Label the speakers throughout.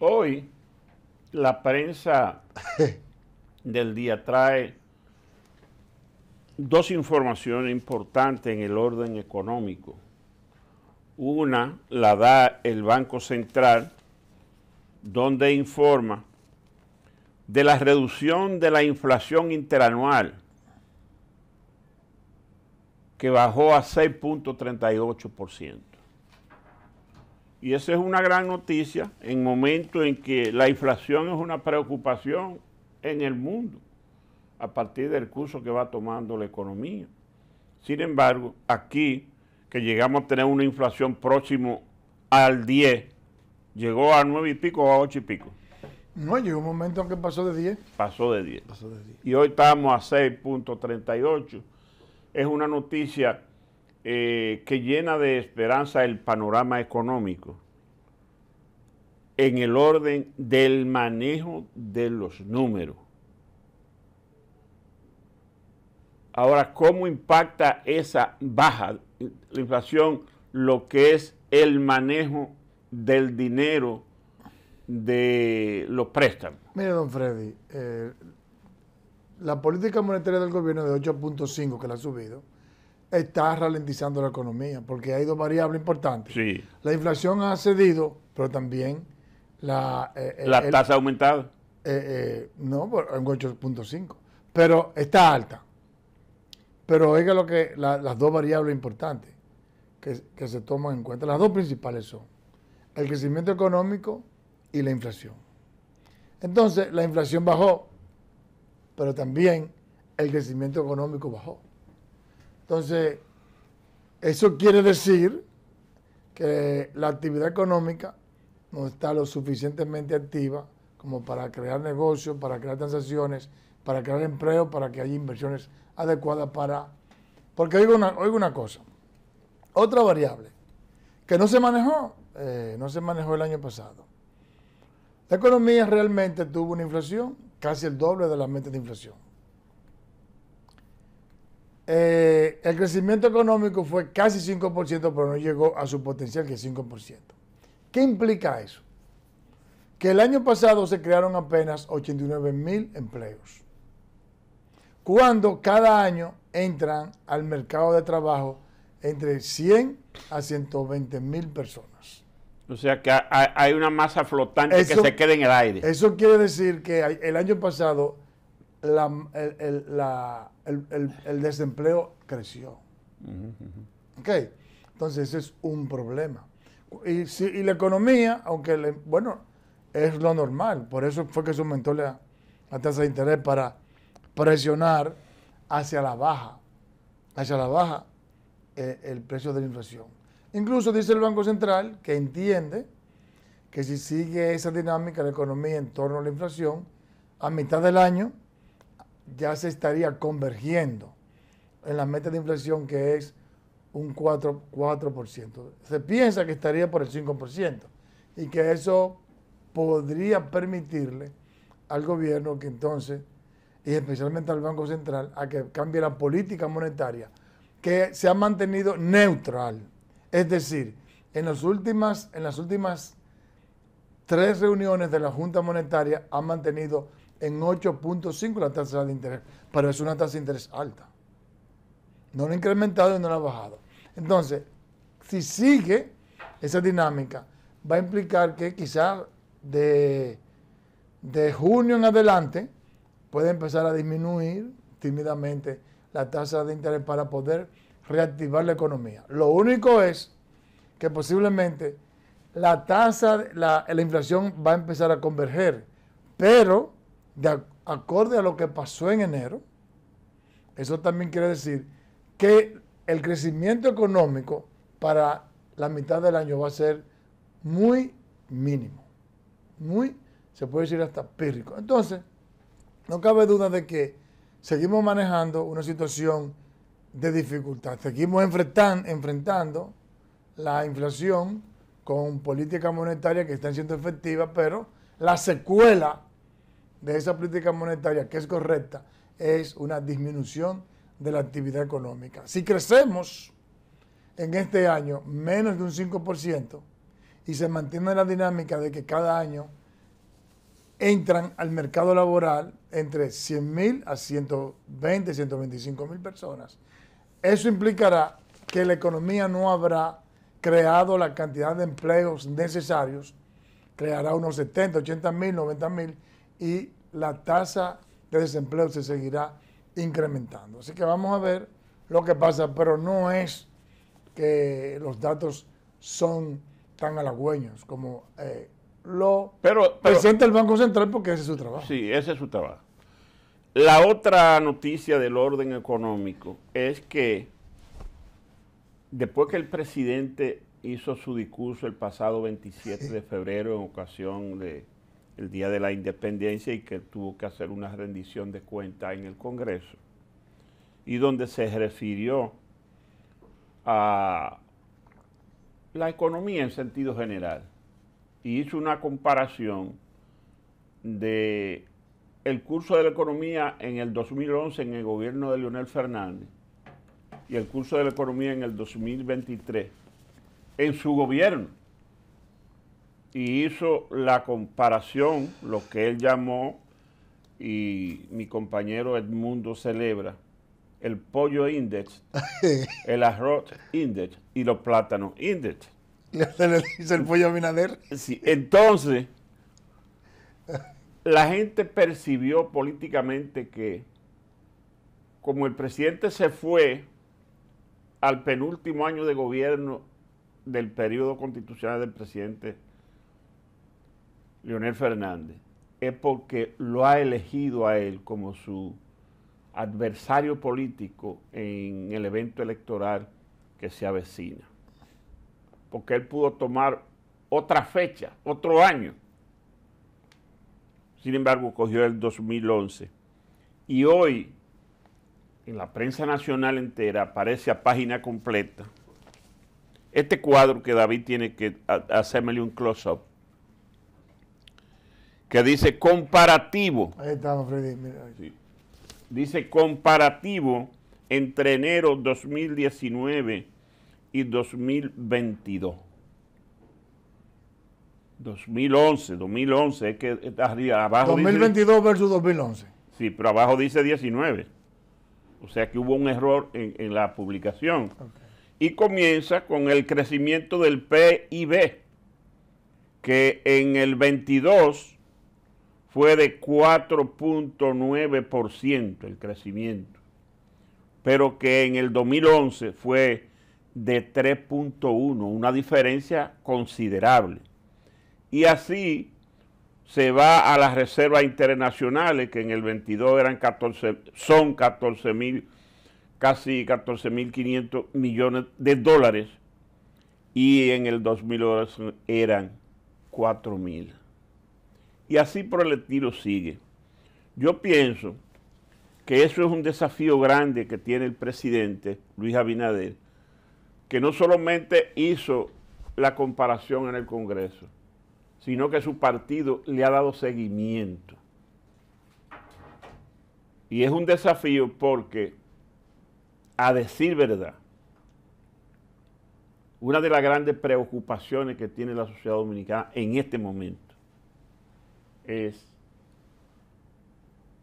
Speaker 1: Hoy la prensa del día trae dos informaciones importantes en el orden económico. Una la da el Banco Central, donde informa de la reducción de la inflación interanual, que bajó a 6.38%. Y esa es una gran noticia en momento en que la inflación es una preocupación en el mundo a partir del curso que va tomando la economía. Sin embargo, aquí, que llegamos a tener una inflación próximo al 10, llegó a 9 y pico o a 8 y pico.
Speaker 2: No, llegó un momento en que pasó de 10.
Speaker 1: Pasó de 10. Pasó de 10. Y hoy estamos a 6.38. Es una noticia eh, que llena de esperanza el panorama económico en el orden del manejo de los números. Ahora, ¿cómo impacta esa baja, la inflación, lo que es el manejo del dinero de los préstamos?
Speaker 2: Mire, don Freddy, eh, la política monetaria del gobierno de 8.5 que la ha subido, está ralentizando la economía, porque hay dos variables importantes. Sí. La inflación ha cedido, pero también la... Eh, eh, la tasa ha aumentado. Eh, no, en 8.5, pero está alta. Pero oiga lo que las dos variables importantes que, que se toman en cuenta, las dos principales son el crecimiento económico y la inflación. Entonces, la inflación bajó, pero también el crecimiento económico bajó. Entonces, eso quiere decir que la actividad económica no está lo suficientemente activa como para crear negocios, para crear transacciones, para crear empleo, para que haya inversiones adecuadas para... Porque oigo una, cosa, otra variable que no se manejó, eh, no se manejó el año pasado. La economía realmente tuvo una inflación casi el doble de la meta de inflación. Eh, el crecimiento económico fue casi 5%, pero no llegó a su potencial, que es 5%. ¿Qué implica eso? Que el año pasado se crearon apenas 89 mil empleos. Cuando cada año entran al mercado de trabajo entre 100 a 120 mil personas.
Speaker 1: O sea que hay una masa flotante que se queda en el aire. Eso
Speaker 2: quiere decir que el año pasado el, desempleo creció. Entonces ese es un problema. Y, la economía, aunque, bueno, es lo normal, por eso fue que se aumentó la, tasa de interés para presionar hacia la baja, hacia la baja eh, el precio de la inflación. Incluso dice el Banco Central que entiende que si sigue esa dinámica la economía en torno a la inflación, a mitad del año ya se estaría convergiendo en la meta de inflación que es un 4%, Se piensa que estaría por el 5% y que eso podría permitirle al gobierno que entonces, y especialmente al Banco Central, a que cambie la política monetaria, que se ha mantenido neutral. Es decir, en las últimas, en las últimas tres reuniones de la Junta Monetaria ha mantenido en 8.5 la tasa de interés, pero es una tasa de interés alta. No la ha incrementado y no la ha bajado. Entonces, si sigue esa dinámica, va a implicar que quizás de, de junio en adelante puede empezar a disminuir tímidamente la tasa de interés para poder reactivar la economía. Lo único es que posiblemente la tasa, la, la inflación va a empezar a converger, pero de acorde a lo que pasó en enero, eso también quiere decir que el crecimiento económico para la mitad del año va a ser muy mínimo, muy, se puede decir hasta pírrico. Entonces, no cabe duda de que seguimos manejando una situación de dificultad, seguimos enfrentando la inflación con políticas monetarias que están siendo efectivas, pero la secuela de esa política monetaria que es correcta es una disminución de la actividad económica. Si crecemos en este año menos de un 5% y se mantiene la dinámica de que cada año entran al mercado laboral entre 100.000 a 120, 125.000 personas, eso implicará que la economía no habrá creado la cantidad de empleos necesarios, creará unos 70, 80 mil, 90 mil, y la tasa de desempleo se seguirá incrementando. Así que vamos a ver lo que pasa, pero no es que los datos son tan halagüeños como eh, lo presenta el Banco Central porque ese es su trabajo.
Speaker 1: Sí, ese es su trabajo. La otra noticia del orden económico es que después que el presidente hizo su discurso el pasado 27 de febrero en ocasión de el día de la independencia y que tuvo que hacer una rendición de cuenta en el Congreso, y donde se refirió a la economía en sentido general y hizo una comparación de el curso de la economía en el 2011 en el gobierno de Leonel Fernández y el curso de la economía en el 2023 en su gobierno y hizo la comparación, lo que él llamó, y mi compañero Edmundo celebra, el pollo index, el arroz index y los plátanos index. le dice el pollo binader Sí, entonces, la gente percibió políticamente que como el presidente se fue al penúltimo año de gobierno del periodo constitucional del presidente Leonel Fernández, es porque lo ha elegido a él como su adversario político en el evento electoral que se avecina. Porque él pudo tomar otra fecha, otro año. Sin embargo, cogió el 2011. Y hoy, en la prensa nacional entera, aparece a página completa este cuadro que David tiene que hacerme un close-up que dice comparativo.
Speaker 2: Ahí estamos, Freddy.
Speaker 1: Dice comparativo entre enero 2019 y 2022. 2011, 2011, es que está arriba, abajo 2022
Speaker 2: versus 2011.
Speaker 1: Sí, pero abajo dice 19. O sea que hubo un error en, la publicación. Y comienza con el crecimiento del PIB, que en el 22 fue de 4.9% el crecimiento, pero que en el 2011 fue de 3.1, una diferencia considerable. Y así se va a las reservas internacionales, que en el 22 eran 14, son 14 casi 14.500 millones de dólares, y en el 2011 eran 4.000 y así por el estilo sigue. Yo pienso que eso es un desafío grande que tiene el presidente Luis Abinader, que no solamente hizo la comparación en el Congreso, sino que su partido le ha dado seguimiento. Y es un desafío porque, a decir verdad, una de las grandes preocupaciones que tiene la sociedad dominicana en este momento es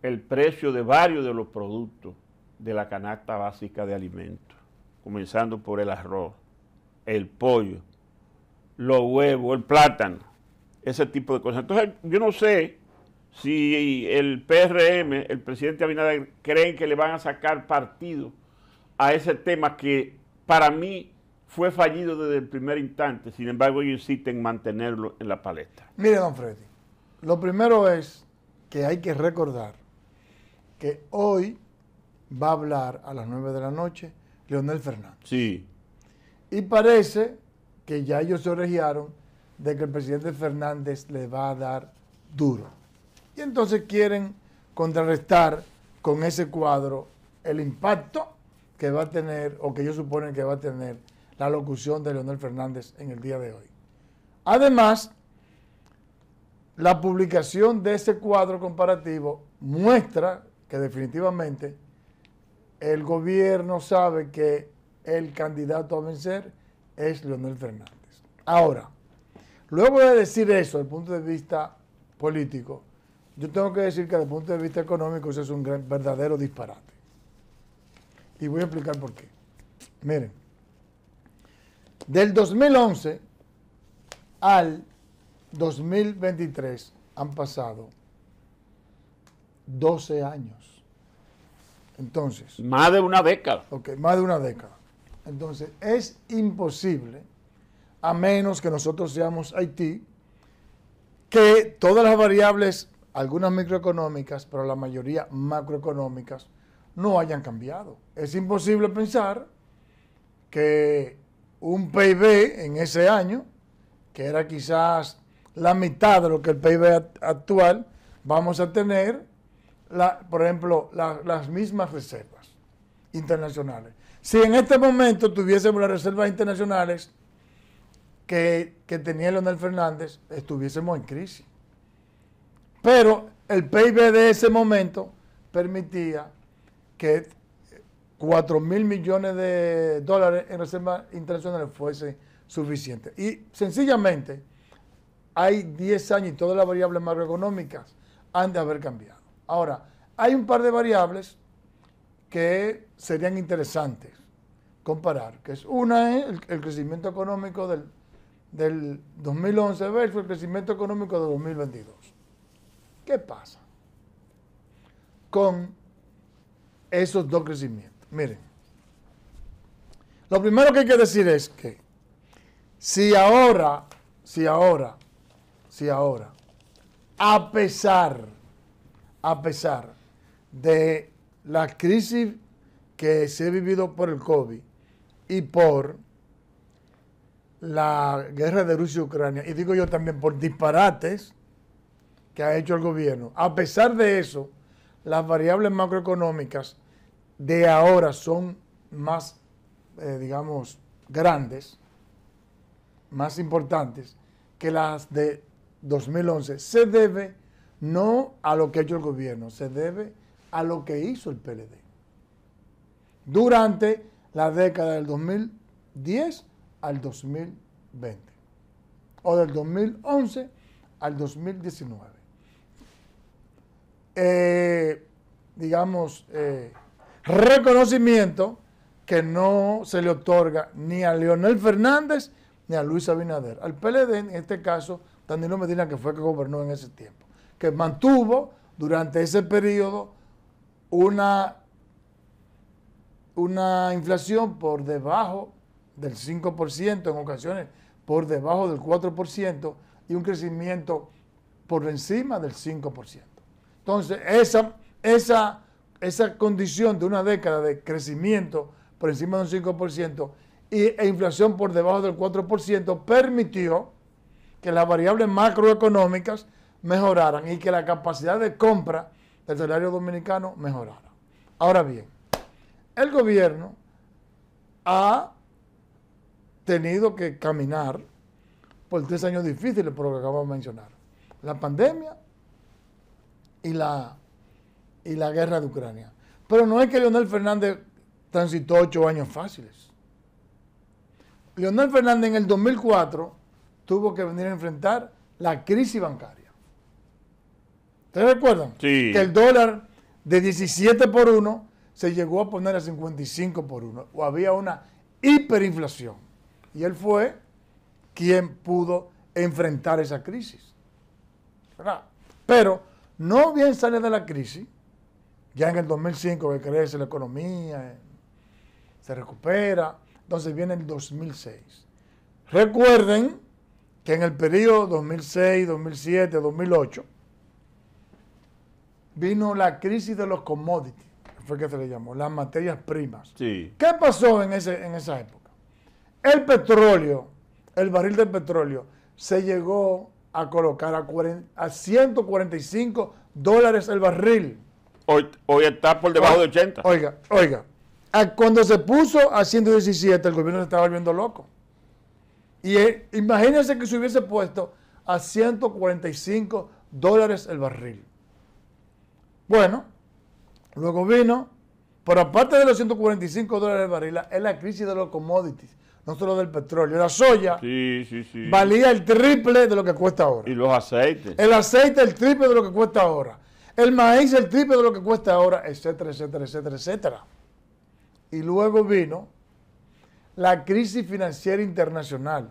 Speaker 1: el precio de varios de los productos de la canasta básica de alimentos, comenzando por el arroz, el pollo, los huevos, el plátano, ese tipo de cosas. Entonces, yo no sé si el PRM, el presidente Abinader, creen que le van a sacar partido a ese tema que para mí fue fallido desde el primer instante, sin embargo ellos insisten en mantenerlo en la paleta.
Speaker 2: Mire, don Freddy, lo primero es que hay que recordar que hoy va a hablar a las 9 de la noche Leonel Fernández. Sí. Y parece que ya ellos se orejearon de que el presidente Fernández le va a dar duro. Y entonces quieren contrarrestar con ese cuadro el impacto que va a tener, o que ellos suponen que va a tener, la locución de Leonel Fernández en el día de hoy. Además, la publicación de ese cuadro comparativo muestra que definitivamente el gobierno sabe que el candidato a vencer es Leonel Fernández. Ahora, luego de decir eso desde el punto de vista político, yo tengo que decir que desde el punto de vista económico eso es un verdadero disparate. Y voy a explicar por qué. Miren, del 2011 al 2023 han pasado 12 años. Entonces. Más de una década. Ok, más de una década. Entonces, es imposible, a menos que nosotros seamos Haití, que todas las variables, algunas microeconómicas, pero la mayoría macroeconómicas, no hayan cambiado. Es imposible pensar que un PIB en ese año, que era quizás la mitad de lo que el PIB actual, vamos a tener, la, por ejemplo, las mismas reservas internacionales. Si en este momento tuviésemos las reservas internacionales que, que tenía Leonel Fernández, estuviésemos en crisis. Pero el PIB de ese momento permitía que 4 mil millones de dólares en reservas internacionales fuese suficiente. Y sencillamente, hay 10 años y todas las variables macroeconómicas han de haber cambiado. Ahora, hay un par de variables que serían interesantes comparar, que es una es el, crecimiento económico del, 2011 versus el crecimiento económico de 2022. ¿Qué pasa con esos dos crecimientos? Miren, lo primero que hay que decir es que si ahora, si ahora si ahora, a pesar, a pesar de la crisis que se ha vivido por el COVID y por la guerra de Rusia y Ucrania, y digo yo también por disparates que ha hecho el gobierno, a pesar de eso, las variables macroeconómicas de ahora son más, eh, digamos, grandes, más importantes que las de 2011 se debe no a lo que ha hecho el gobierno, se debe a lo que hizo el PLD. Durante la década del 2010 al 2020, o del 2011 al 2019. Eh, digamos, eh, reconocimiento que no se le otorga ni a Leonel Fernández ni a Luis Abinader. Al PLD, en este caso, Danilo Medina, que fue que gobernó en ese tiempo, que mantuvo durante ese periodo una, una inflación por debajo del 5%, en ocasiones por debajo del 4%, y un crecimiento por encima del 5%. Entonces, esa, esa, esa condición de una década de crecimiento por encima del 5% y, e inflación por debajo del 4% permitió que las variables macroeconómicas mejoraran y que la capacidad de compra del salario dominicano mejorara. Ahora bien, el gobierno ha tenido que caminar por tres años difíciles, por lo que acabamos de mencionar. La pandemia y la, y la guerra de Ucrania. Pero no es que Leonel Fernández transitó ocho años fáciles. Leonel Fernández en el 2004 tuvo que venir a enfrentar la crisis bancaria. ¿Ustedes recuerdan? Sí. Que el dólar de 17 por 1 se llegó a poner a 55 por 1, o había una hiperinflación. Y él fue quien pudo enfrentar esa crisis. ¿Verdad? Pero no bien sale de la crisis, ya en el 2005 que crece la economía, se recupera, entonces viene el 2006. Recuerden que en el periodo 2006, 2007, 2008 vino la crisis de los commodities, fue que se le llamó, las materias primas. ¿Qué pasó en, ese, en esa época? El petróleo, el barril del petróleo, se llegó a colocar a, 145 dólares el barril. Hoy, hoy está por debajo de 80. Oiga, oiga, cuando se puso a 117, el gobierno se estaba volviendo loco. Y imagínense que se hubiese puesto a 145 dólares el barril. Bueno, luego vino, pero aparte de los 145 dólares el barril, es la crisis de los commodities, no solo del petróleo. La soya
Speaker 1: valía el triple de lo que cuesta ahora. Y los aceites. El
Speaker 2: aceite el triple de lo que cuesta ahora. El maíz el triple de lo que cuesta ahora, etcétera, etcétera, etcétera, etcétera. Y luego vino la crisis financiera internacional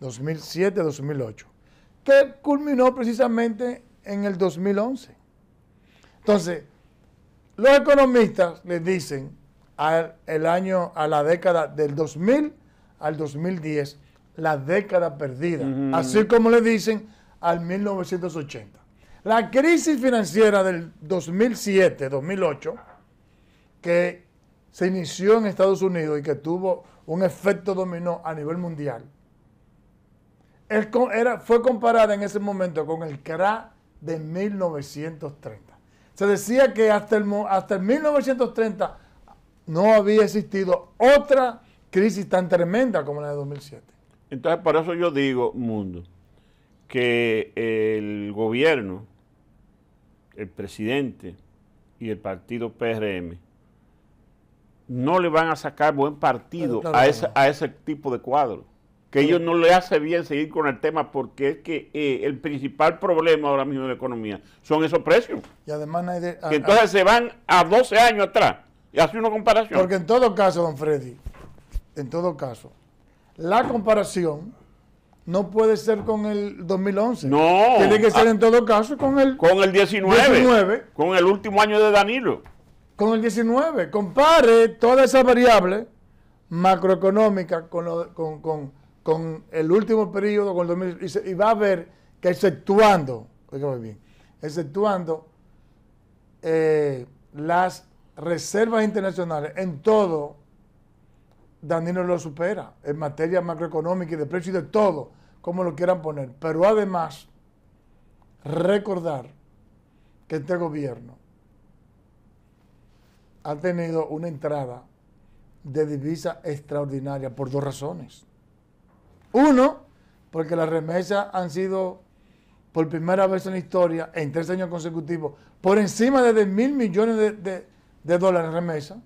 Speaker 2: 2007-2008, que culminó precisamente en el 2011. Entonces, los economistas le dicen al año, a la década del 2000 al 2010, la década perdida, así como le dicen al 1980. La crisis financiera del 2007-2008, que se inició en Estados Unidos y que tuvo un efecto dominó a nivel mundial, era, fue comparada en ese momento con el CRA de 1930. Se decía que hasta el, hasta el 1930 no había existido otra crisis tan tremenda como la de 2007.
Speaker 1: Entonces, por eso yo digo, mundo, que el gobierno, el presidente y el partido PRM no le van a sacar buen partido a, ese, a ese tipo de cuadro. Que ellos no le hace bien seguir con el tema porque es que eh, el principal problema ahora mismo de la economía son esos precios.
Speaker 2: Y además que entonces se van
Speaker 1: a 12 años atrás y hace una comparación.
Speaker 2: Porque en todo caso, don Freddy, en todo caso, la comparación no puede ser con el 2011. No. Tiene que ser ah. en todo caso con el... Con el 19
Speaker 1: con el último año de Danilo
Speaker 2: con el 19. Compare toda esa variable macroeconómica con, el último periodo, con el 2000, y, va a ver que exceptuando, exceptuando eh, las reservas internacionales en todo, Danilo lo supera en materia macroeconómica y de precio y de todo, como lo quieran poner. Pero además, recordar que este gobierno ha tenido una entrada de divisa extraordinaria por dos razones. Uno, porque las remesas han sido por primera vez en la historia, en tres años consecutivos, por encima de 10 mil millones de, dólares remesas.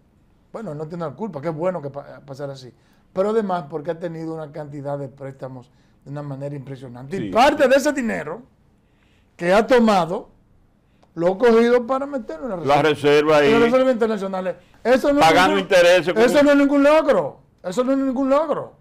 Speaker 2: Bueno, no tiene la culpa, qué bueno que pasar pasara así. Pero además porque ha tenido una cantidad de préstamos de una manera impresionante. Y parte de ese dinero que ha tomado lo he cogido para meterlo en la reserva. ahí. las reservas internacionales. Pagando intereses. Eso no es ningún logro. Eso no es ningún logro.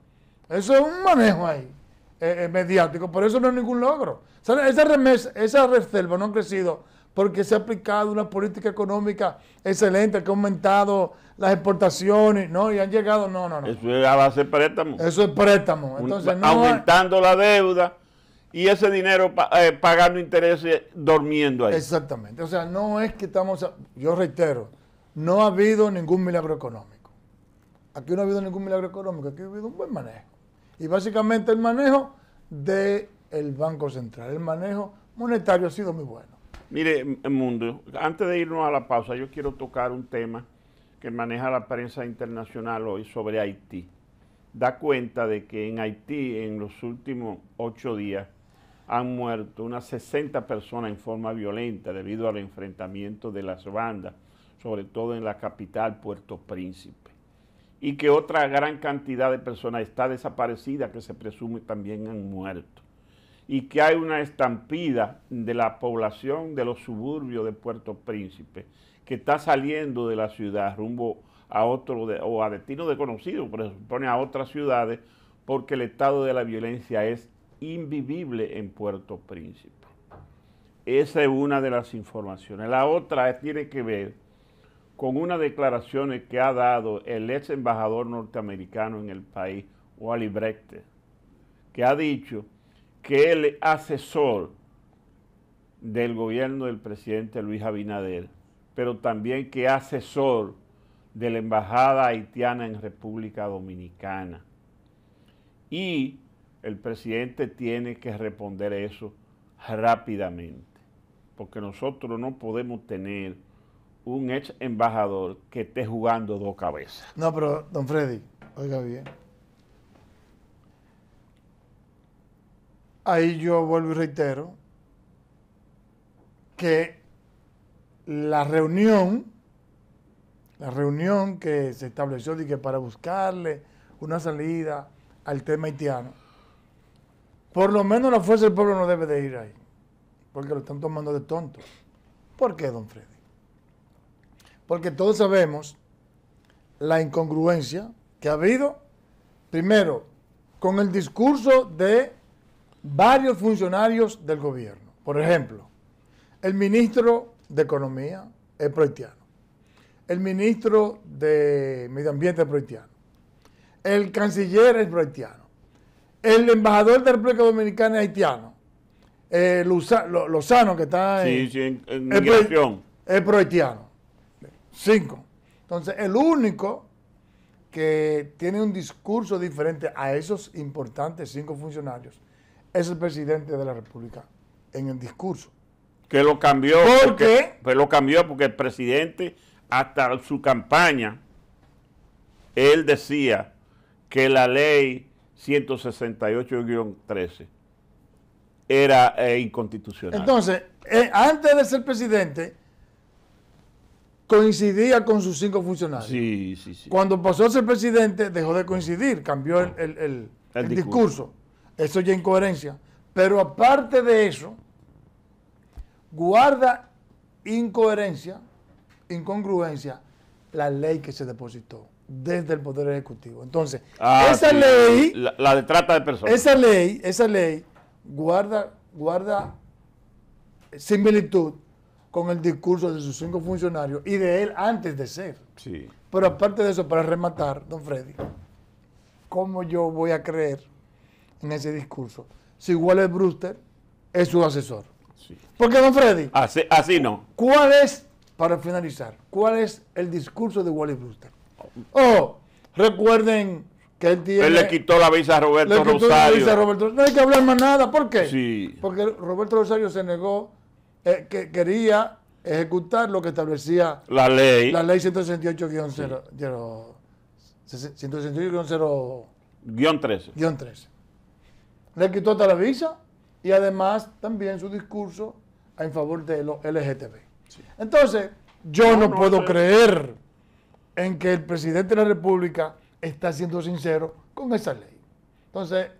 Speaker 2: Eso es un manejo ahí, eh, eh, mediático. Por eso no es ningún logro. esa, reserva no ha crecido porque se ha aplicado una política económica excelente que ha aumentado las exportaciones, ¿no? Y han llegado, no, no, no.
Speaker 1: Eso es a base préstamo. Eso es
Speaker 2: préstamo. Entonces, aumentando
Speaker 1: la deuda y ese dinero eh, pagando intereses durmiendo ahí.
Speaker 2: Exactamente. O sea, no es que estamos, yo reitero, no ha habido ningún milagro económico. Aquí no ha habido ningún milagro económico, aquí ha habido un buen manejo. Y básicamente el manejo del Banco Central, el manejo monetario ha sido muy bueno. Mire,
Speaker 1: Mundo, antes de irnos a la pausa, yo quiero tocar un tema que maneja la prensa internacional hoy sobre Haití. Da cuenta de que en Haití en los últimos ocho días han muerto unas 60 personas en forma violenta debido al enfrentamiento de las bandas, sobre todo en la capital Puerto Príncipe, y que otra gran cantidad de personas está desaparecida que se presume también han muerto, y que hay una estampida de la población de los suburbios de Puerto Príncipe que está saliendo de la ciudad rumbo a otro o a destino desconocido, pero se supone a otras ciudades, porque el estado de la violencia es invivible en Puerto Príncipe. Esa es una de las informaciones. La otra tiene que ver con una declaración que ha dado el ex embajador norteamericano en el país, Wally Brecht, que ha dicho que es asesor del gobierno del presidente Luis Abinader, pero también que asesor de la embajada haitiana en República Dominicana. Y el presidente tiene que responder eso rápidamente, porque nosotros no podemos tener un ex embajador que esté jugando dos cabezas.
Speaker 2: No, pero don Freddy, oiga bien. Ahí yo vuelvo y reitero que la reunión, la reunión que se estableció que para buscarle una salida al tema haitiano, por lo menos la fuerza del pueblo no debe de ir ahí, porque lo están tomando de tonto. ¿Por qué, don Freddy? Porque todos sabemos la incongruencia que ha habido, primero, con el discurso de varios funcionarios del gobierno. Por ejemplo, el ministro de Economía es proitiano, el ministro de Medio Ambiente es proitiano, el canciller es proetiano. El embajador de República Dominicana es haitiano. Lozano, que está en, sí, sí, en, migración. es haitiano. Cinco. Entonces, el único que tiene un discurso diferente a esos importantes cinco funcionarios es el presidente de la República en el discurso.
Speaker 1: Que lo cambió. ¿Por porque, qué? Pues lo cambió porque el presidente, hasta su campaña, él decía que la ley 168-13 era eh, inconstitucional.
Speaker 2: Entonces, eh, antes de ser presidente, coincidía con sus cinco funcionarios.
Speaker 1: Sí, sí, sí.
Speaker 2: Cuando pasó a ser presidente, dejó de coincidir, cambió el, discurso. Eso ya es incoherencia. Pero aparte de eso, guarda incoherencia, incongruencia, la ley que se depositó desde el Poder Ejecutivo. Entonces, ah, esa ley...
Speaker 1: La, de trata de personas. Esa ley,
Speaker 2: esa ley guarda, guarda similitud con el discurso de sus cinco funcionarios y de él antes de ser. Sí. Pero aparte de eso, para rematar, don Freddy, ¿cómo yo voy a creer en ese discurso? Si Wallace Brewster es su asesor. Porque, don Freddy, no. ¿Cuál es, para finalizar, cuál es el discurso de Wallace Brewster? Oh, recuerden que él tiene... Él le quitó la visa a Roberto le quitó Rosario. La visa a Roberto. No hay que hablar más nada. ¿Por qué? Sí. Porque Roberto Rosario se negó, eh, que quería ejecutar lo que establecía la ley. La ley 168-0. 168-0.
Speaker 1: 13. 13.
Speaker 2: Le quitó hasta la visa y además también su discurso en favor de los LGTB. Entonces, yo no, puedo creer en que el presidente de la República está siendo sincero con esa ley. Entonces,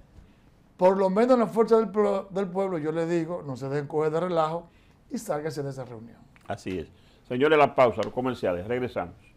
Speaker 2: por lo menos en la fuerza del, pueblo, yo le digo, no se den coger de relajo y sálgase de esa reunión.
Speaker 1: Así es. Señores, la pausa, los comerciales, regresamos.